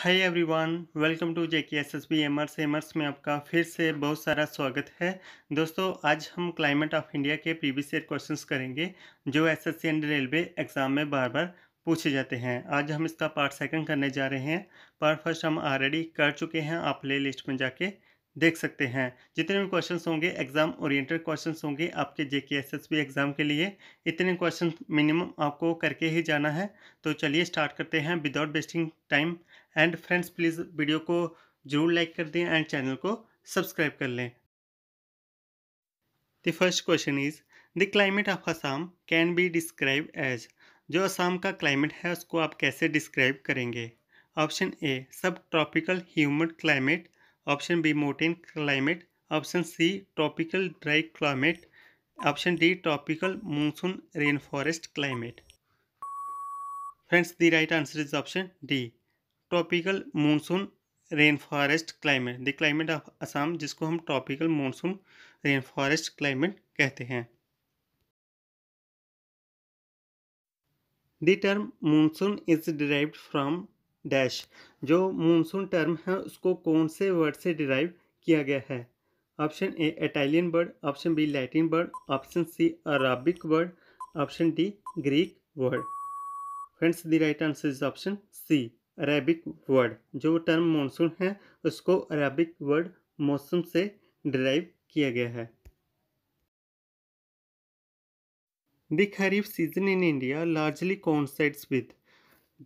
Hi everyone welcome to J K S S B एमर्स एमर्स में आपका फिर से बहुत सारा स्वागत है दोस्तों आज हम क्लाइमेट ऑफ इंडिया के प्रीवियस ईयर क्वेश्चंस करेंगे जो एसएससी एंड रेलवे एग्ज़ाम में बार बार पूछे जाते हैं आज हम इसका पार्ट सेकंड करने जा रहे हैं पार्ट फर्स्ट हम ऑलरेडी कर चुके हैं आप प्ले लिस्ट में जाके देख सकते हैं जितने भी क्वेश्चन होंगे एग्जाम ओरिएंटेड क्वेश्चन होंगे आपके जे K S S B exam के लिए इतने क्वेश्चन मिनिमम आपको करके ही जाना है तो चलिए स्टार्ट करते हैं without wasting time and friends please video को जरूर लाइक कर दें एंड चैनल को सब्सक्राइब कर लें the first question is the climate of Assam can be describe as जो असम का क्लाइमेट है उसको आप कैसे डिस्क्राइब करेंगे option A subtropical humid climate option B montane climate option C tropical dry climate option D tropical monsoon rain forest climate friends the right answer is option D tropical monsoon rain forest climate the climate of Assam जिसको हम tropical monsoon rain forest climate कहते हैं the term monsoon is derive from dash जो monsoon term है उसको कौन से word से डिराइव किया गया है option A Italian word option B Latin word option C Arabic word option D Greek word friends the right answer is option C Arabic word जो टर्म मानसून है उसको अरेबिक वर्ड मौसम से drive किया गया है the kharif season in India largely coincides with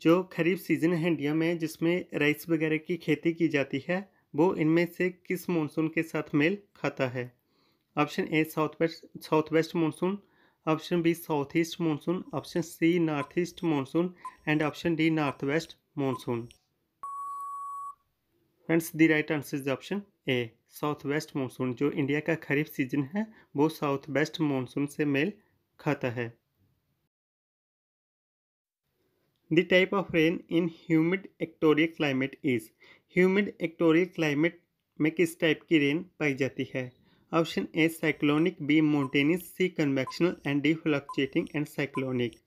जो kharif season है इंडिया में जिसमें राइस वगैरह की खेती की जाती है वो इनमें से किस मानसून के साथ मेल खाता है option A south west south west monsoon option B south east monsoon option C north east monsoon and option D north west monsoon. Friends the right answer is option A south west monsoon जो India का kharif season है वो south west monsoon से मेल खाता है the type of rain in humid equatorial climate is humid equatorial climate में किस टाइप की रेन पाई जाती है option A cyclonic B mountainous C convectional and D fluctuating and cyclonic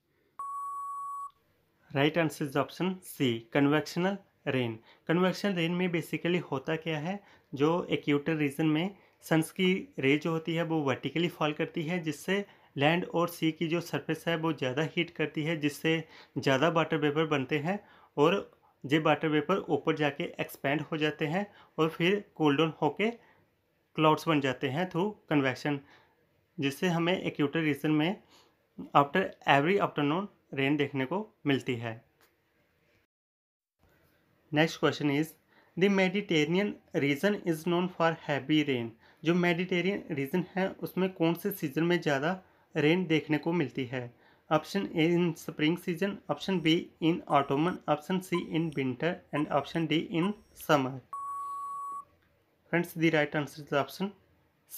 right answer is option C convectional rain convectional rain में basically होता क्या है जो एक्यूटर रीजन में सन्स की रे जो होती है वो वर्टिकली फॉल करती है जिससे लैंड और सी की जो सरफेस है वो ज़्यादा हीट करती है जिससे ज़्यादा वाटर वेपर बनते हैं और ये वाटर वेपर ऊपर जाके एक्सपेंड हो जाते हैं और फिर कोल्ड डाउन होके क्लाउड्स बन जाते हैं थ्रू कन्वेक्शन जिससे हमें एक्यूटर रीजन में आफ्टर एवरी आफ्टरनून रेन देखने को मिलती है next question is the Mediterranean region is known for heavy rain जो मेडिटेरियन रीजन है उसमें कौन से सीजन में ज़्यादा रेन देखने को मिलती है option A in spring season option B in autumn option C in winter and option D in summer friends the right answer is option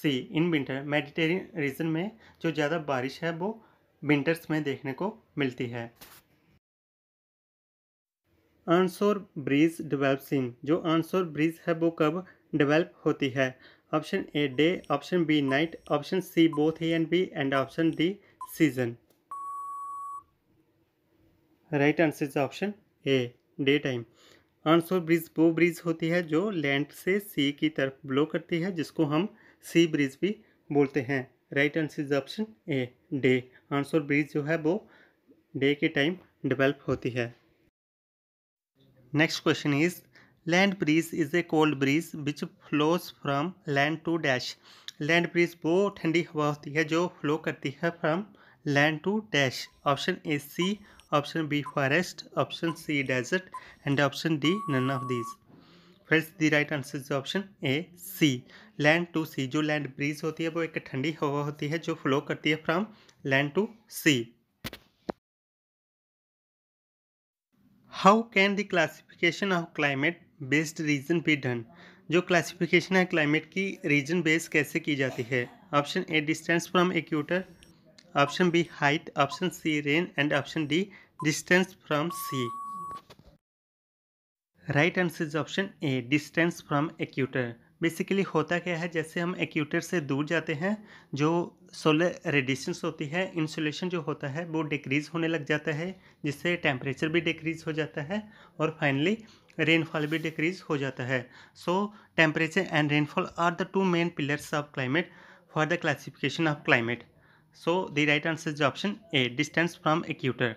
C in winter Mediterranean region में जो ज़्यादा बारिश है वो विंटर्स में देखने को मिलती है अनसोर ब्रीज डेवलप्सिंग जो अनसोर ब्रीज है वो कब डिवेल्प होती है option A day option B night option C both A and B and option D season right answer is option A day time onshore breeze वो ब्रिज होती है जो लैंड से सी की तरफ ब्लो करती है जिसको हम सी ब्रिज भी बोलते हैं right answer is option A day onshore breeze जो है वो डे के टाइम डेवलप होती है next question is land breeze is a cold breeze which flows from land to dash land breeze वो ठंडी हवा होती है जो फ्लो करती है from land to dash option A sea option B forest option C desert and option D none of these friends the right answer is option A sea land to sea जो land bridge होती है वो एक ठंडी हवा होती है जो फ्लो करती है from land to sea how can the classification of climate based region be done जो क्लासिफिकेशन है क्लाइमेट की रीजन बेस कैसे की जाती है option A distance from equator option B height option C rain and option D distance from sea right answer is option A distance from equator basically होता क्या है जैसे हम एक्यूटर से दूर जाते हैं जो सोलर रेडिएशंस होती है इंसुलेशन जो होता है वो डिक्रीज़ होने लग जाता है जिससे टेम्परेचर भी डिक्रीज़ हो जाता है और फाइनली रेनफॉल भी डिक्रीज़ हो जाता है so temperature and rainfall are the two main pillars of climate for the classification of climate so the right answer is option A distance from equator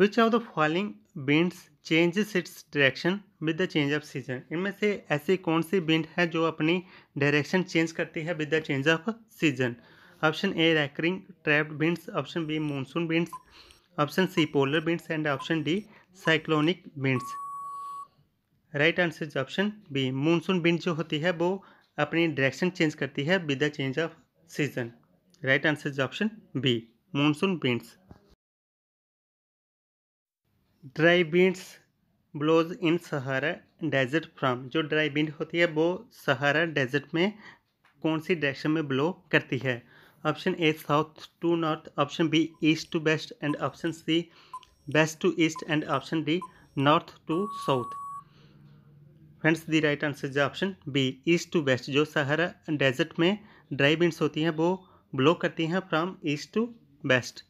which of the following winds changes its direction with the change of season इनमें से ऐसी कौन सी wind है जो अपनी direction change करती है with the change of season option A recurring trapped winds option B monsoon winds option C polar winds and option D cyclonic winds right answer is option B monsoon wind जो होती है वो अपनी direction change करती है with the change of season right answer is option B monsoon winds dry बीन्स blows in Sahara desert from जो dry बीन होती है वो सहारा डेजर्ट में कौन सी डायरेक्शन में ब्लो करती है option A south to north option B east to west and option C west to east and option D north to south friends the right answer जो option B east to west जो Sahara desert में dry बीन्स होती हैं वो blow करती हैं from east to west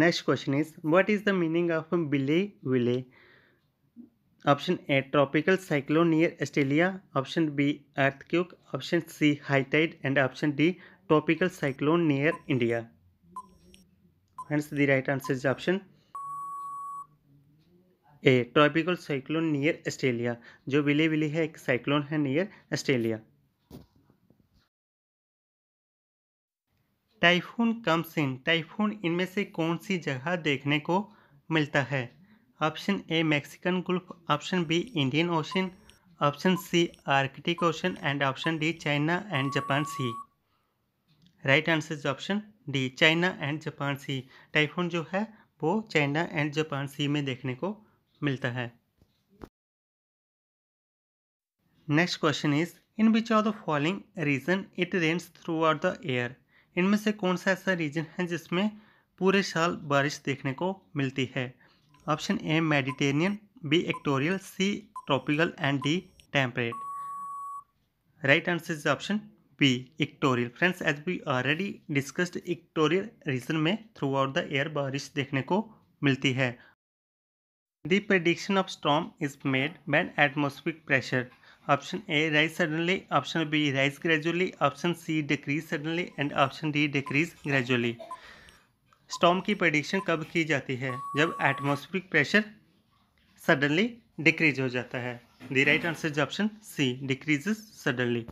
next question is what is the meaning of willy willy option A tropical cyclone near Australia option B earth option C high tide and option D tropical cyclone near India friends the right answer is option A tropical cyclone near Australia जो willy willy है एक cyclone है near Australia typhoon कमसिन typhoon इनमें से कौन सी जगह देखने को मिलता है option A Mexican gulf option B Indian ocean option C Arctic ocean and option D China and Japan sea right answer is option D China and Japan C typhoon जो है वो चाइना एंड जापान सी में देखने को मिलता है next question is in which of the following region it rains throughout the year इनमें से कौन सा ऐसा रीजन है जिसमें पूरे साल बारिश देखने को मिलती है option A Mediterranean B equatorial C tropical and D temperate right answer is option B equatorial friends as we already discussed equatorial region में थ्रू आउट द एयर बारिश देखने को मिलती है the prediction of storm is made when atmospheric pressure option A rise suddenly option B rise gradually option C decrease suddenly and option D decrease gradually storm की prediction कब की जाती है जब एटमॉस्फेरिक प्रेशर सडनली डिक्रीज हो जाता है the right answer is option C decreases suddenly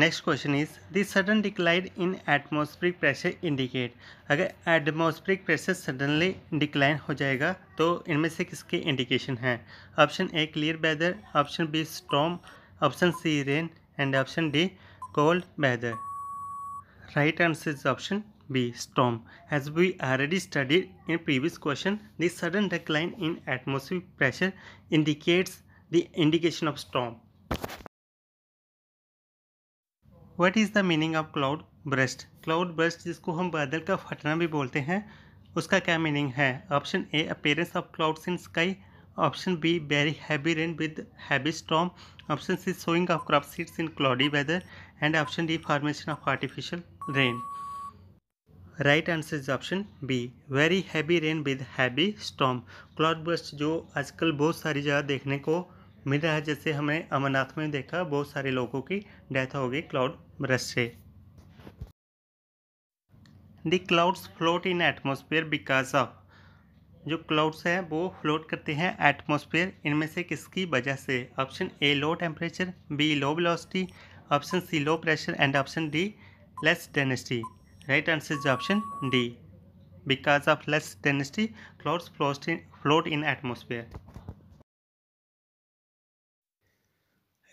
next question is the sudden decline in atmospheric pressure indicate अगर एटमोस्फेरिक प्रेशर सडनली डिक्लाइन हो जाएगा तो इनमें से किसके इंडिकेशन हैं option A clear weather option B storm option C rain and option D cold weather right answer is option B storm as we already studied in previous question the sudden decline in atmospheric pressure indicates the indication of storm what is the meaning of cloud burst cloud burst जिसको हम बादल का फटना भी बोलते हैं उसका क्या meaning है option A appearance of clouds in sky option B very heavy rain with heavy storm option C sowing of crop seeds in cloudy weather and option D formation of artificial rain right answer is option B very heavy rain with heavy storm cloud burst जो आजकल बहुत सारी जगह देखने को मिल रहा है जैसे हमने अमरनाथ में देखा बहुत सारे लोगों की डेथ हो गई क्लाउड ब्रश से the clouds float in atmosphere because of जो क्लाउड्स हैं वो फ्लोट करते हैं एटमोसफेयर इनमें से किसकी वजह से option A low temperature B low velocity option C low pressure and option D less density right answer is option D because of less density clouds float in atmosphere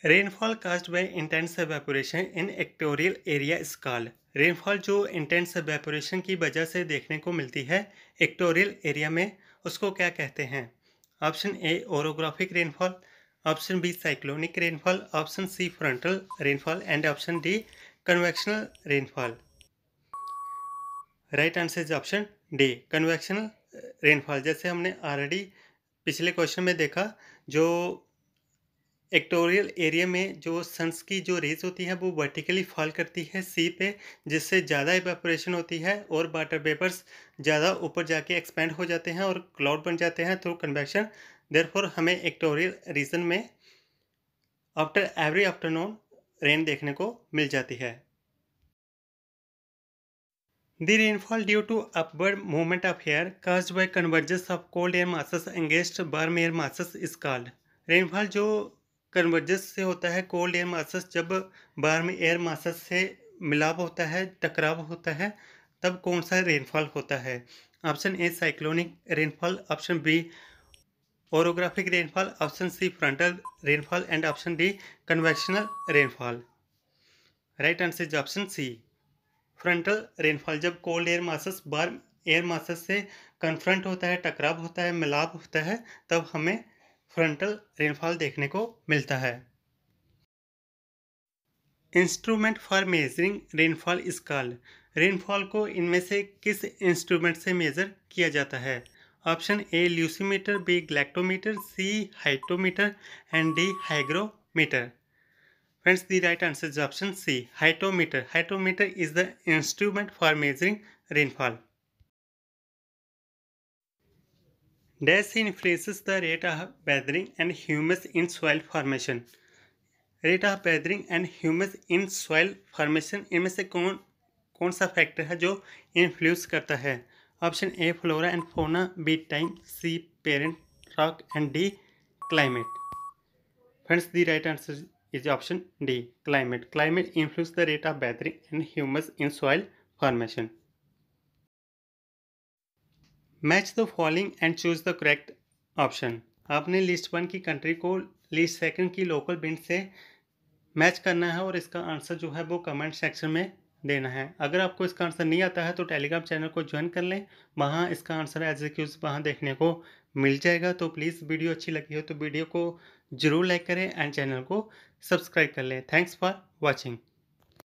rainfall caused by intense evaporation in equatorial area is rainfall जो intense evaporation की वजह से देखने को मिलती है एक्टोरियल area में उसको क्या कहते हैं option A orographic rainfall option B cyclonic rainfall option C frontal rainfall and option D convectional rainfall right answer is option D convectional rainfall जैसे हमने ऑलरेडी पिछले क्वेश्चन में देखा जो एक्टोरियल एरिया में जो सन्स की जो रेज होती है वो वर्टिकली फॉल करती है सी पे जिससे ज़्यादा इवेपोरेशन होती है और वाटर वेपर्स ज़्यादा ऊपर जाके एक्सपेंड हो जाते हैं और क्लाउड बन जाते हैं थ्रू कन्वेक्शन देयरफॉर हमें एक्टोरियल रीजन में आफ्टर एवरी आफ्टरनून रेन देखने को मिल जाती है The rainfall due to upward movement of air caused by convergence of cold air masses against warm air masses is called. Rainfall जो convergence से होता है कोल्ड एयर मासस जब बाहर में एयर मासस से मिलाप होता है टकराव होता है तब कौन सा रेनफॉल होता है option A cyclonic rainfall option B orographic rainfall option C frontal rainfall and option D convectional rainfall right answer is option C frontal rainfall जब कोल्ड एयर मासस बार एयर मासस से कन्फ्रंट होता है टकराव होता है मिलाप होता है तब हमें फ्रंटल रेनफॉल देखने को मिलता है instrument for measuring rainfall scale rainfall को इनमें से किस इंस्ट्रूमेंट से मेजर किया जाता है option A lysimeter B galactometer C hyetometer and D hygrometer friends the right answer is option C hyetometer hyetometer is the instrument for measuring rainfall dash influences the rate of weathering and humus in soil formation rate of weathering and humus in soil formation इनमें से कौन कौन सा factor है जो influence करता है option A flora and fauna B time C parent rock and D climate friends the right answer is option D climate climate influence the rate of weathering and humus in soil formation match the following and choose the correct option आपने list one की country को list second की local wind से match करना है और इसका answer जो है वो कमेंट सेक्शन में देना है अगर आपको इसका आंसर नहीं आता है तो टेलीग्राम चैनल को ज्वाइन कर लें वहाँ इसका आंसर एज ए क्यूज वहाँ देखने को मिल जाएगा तो प्लीज़ वीडियो अच्छी लगी हो तो वीडियो को ज़रूर लाइक करें एंड चैनल को सब्सक्राइब कर लें थैंक्स फॉर वॉचिंग